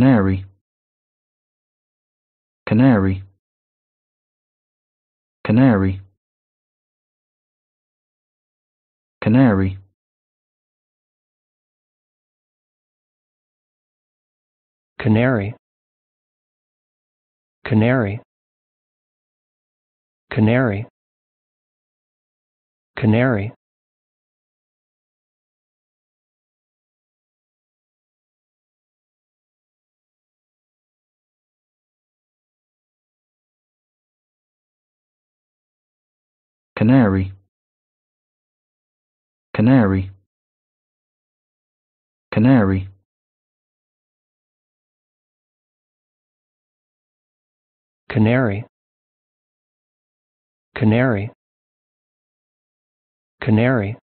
Canary Canary Canary Canary Canary Canary Canary Canary canary canary canary canary canary canary